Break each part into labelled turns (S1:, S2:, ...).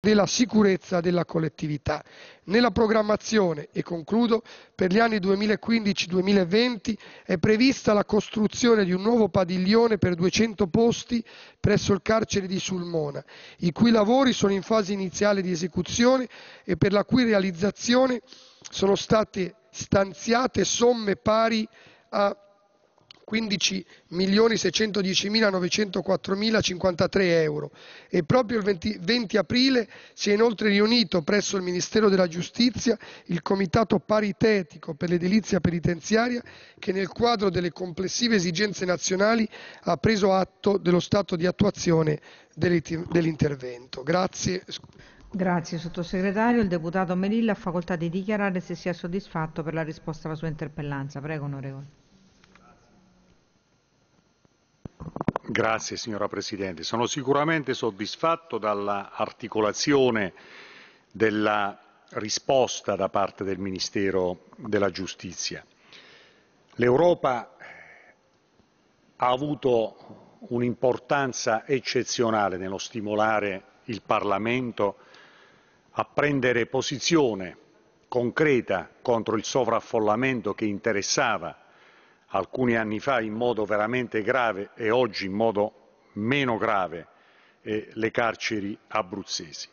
S1: della sicurezza della collettività. Nella programmazione, e concludo, per gli anni 2015-2020 è prevista la costruzione di un nuovo padiglione per 200 posti presso il carcere di Sulmona, i cui lavori sono in fase iniziale di esecuzione e per la cui realizzazione sono state stanziate somme pari a 15.610.904.053 euro e proprio il 20, 20 aprile si è inoltre riunito presso il Ministero della Giustizia il Comitato Paritetico per l'edilizia penitenziaria che nel quadro delle complessive esigenze nazionali ha preso atto dello stato di attuazione dell'intervento. Grazie. Grazie sottosegretario. Il deputato Melilla ha facoltà di dichiarare se sia soddisfatto per la risposta alla sua interpellanza. Prego onorevole.
S2: Grazie signora Presidente. Sono sicuramente soddisfatto dall'articolazione della risposta da parte del Ministero della Giustizia. L'Europa ha avuto un'importanza eccezionale nello stimolare il Parlamento a prendere posizione concreta contro il sovraffollamento che interessava alcuni anni fa in modo veramente grave e oggi in modo meno grave eh, le carceri abruzzesi.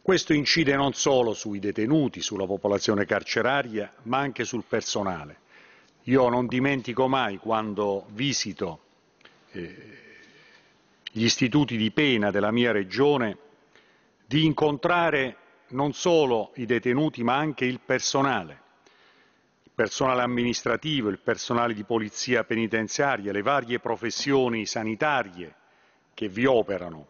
S2: Questo incide non solo sui detenuti, sulla popolazione carceraria, ma anche sul personale. Io non dimentico mai quando visito eh, gli istituti di pena della mia regione di incontrare non solo i detenuti ma anche il personale personale amministrativo, il personale di polizia penitenziaria, le varie professioni sanitarie che vi operano,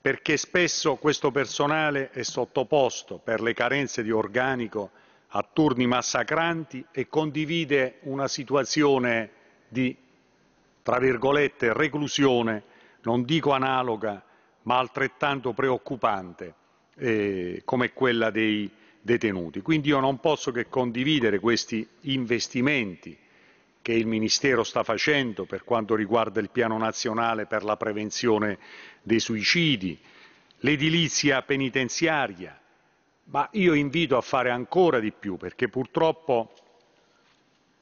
S2: perché spesso questo personale è sottoposto per le carenze di organico a turni massacranti e condivide una situazione di, tra virgolette, reclusione, non dico analoga, ma altrettanto preoccupante eh, come quella dei detenuti. Quindi io non posso che condividere questi investimenti che il Ministero sta facendo per quanto riguarda il piano nazionale per la prevenzione dei suicidi, l'edilizia penitenziaria, ma io invito a fare ancora di più perché purtroppo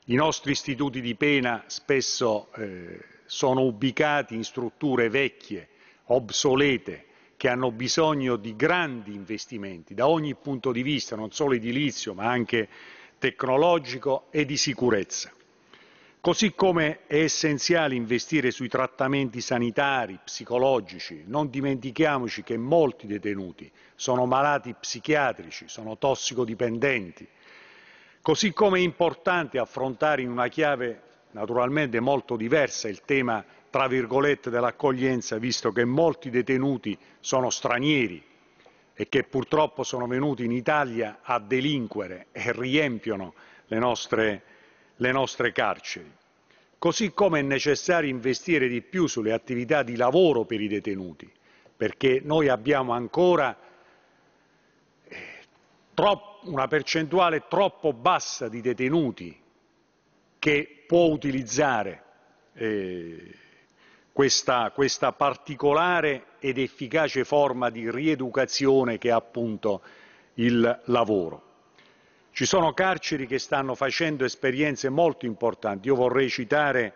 S2: i nostri istituti di pena spesso eh, sono ubicati in strutture vecchie, obsolete, che hanno bisogno di grandi investimenti da ogni punto di vista, non solo edilizio ma anche tecnologico e di sicurezza. Così come è essenziale investire sui trattamenti sanitari, psicologici, non dimentichiamoci che molti detenuti sono malati psichiatrici, sono tossicodipendenti, così come è importante affrontare in una chiave naturalmente molto diversa il tema tra virgolette, dell'accoglienza, visto che molti detenuti sono stranieri e che purtroppo sono venuti in Italia a delinquere e riempiono le nostre, le nostre carceri. Così come è necessario investire di più sulle attività di lavoro per i detenuti, perché noi abbiamo ancora eh, una percentuale troppo bassa di detenuti che può utilizzare eh, questa, questa particolare ed efficace forma di rieducazione che è appunto il lavoro. Ci sono carceri che stanno facendo esperienze molto importanti. Io vorrei citare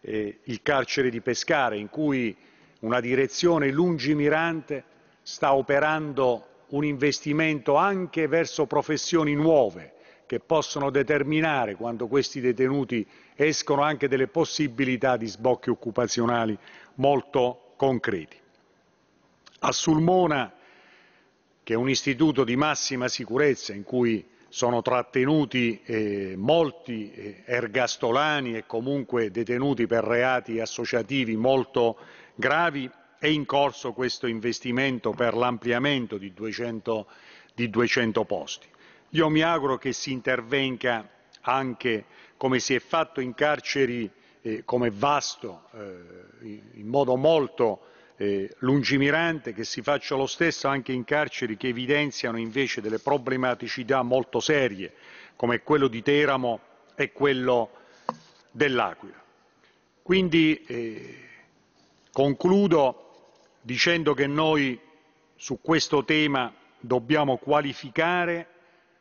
S2: eh, il carcere di Pescara, in cui una direzione lungimirante sta operando un investimento anche verso professioni nuove, che possono determinare, quando questi detenuti escono, anche delle possibilità di sbocchi occupazionali molto concreti. A Sulmona, che è un istituto di massima sicurezza in cui sono trattenuti eh, molti eh, ergastolani e comunque detenuti per reati associativi molto gravi, è in corso questo investimento per l'ampliamento di di 200 posti. Io mi auguro che si intervenga anche come si è fatto in carceri eh, come Vasto, eh, in modo molto eh, lungimirante, che si faccia lo stesso anche in carceri che evidenziano invece delle problematicità molto serie, come quello di Teramo e quello dell'Aquila. Quindi eh, concludo dicendo che noi su questo tema dobbiamo qualificare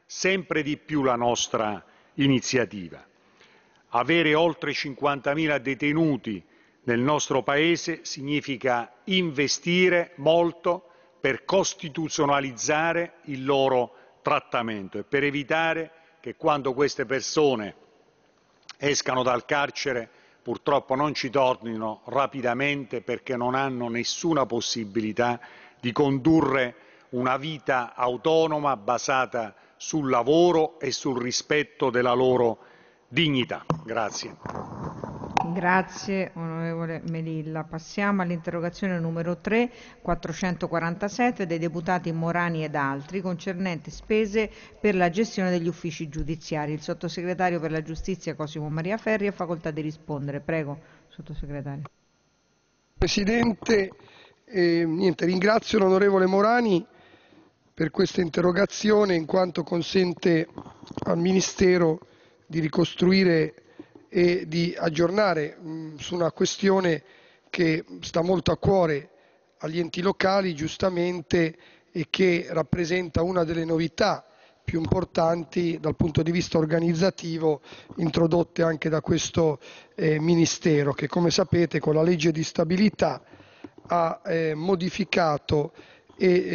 S2: sempre di più la nostra iniziativa. Avere oltre 50.000 detenuti nel nostro Paese significa investire molto per costituzionalizzare il loro trattamento e per evitare che quando queste persone escano dal carcere purtroppo non ci tornino rapidamente perché non hanno nessuna possibilità di condurre una vita autonoma basata sul lavoro e sul rispetto della loro dignità. Grazie.
S1: Grazie onorevole Melilla. Passiamo all'interrogazione numero 3 447 dei deputati Morani ed altri concernente spese per la gestione degli uffici giudiziari. Il sottosegretario per la giustizia Cosimo Maria Ferri ha facoltà di rispondere. Prego, sottosegretario. Presidente, eh, niente, ringrazio l'onorevole Morani per questa interrogazione in quanto consente al Ministero di ricostruire e di aggiornare su una questione che sta molto a cuore agli enti locali, giustamente, e che rappresenta una delle novità più importanti dal punto di vista organizzativo introdotte anche da questo eh, Ministero che come sapete con la legge di stabilità ha eh, modificato e eh,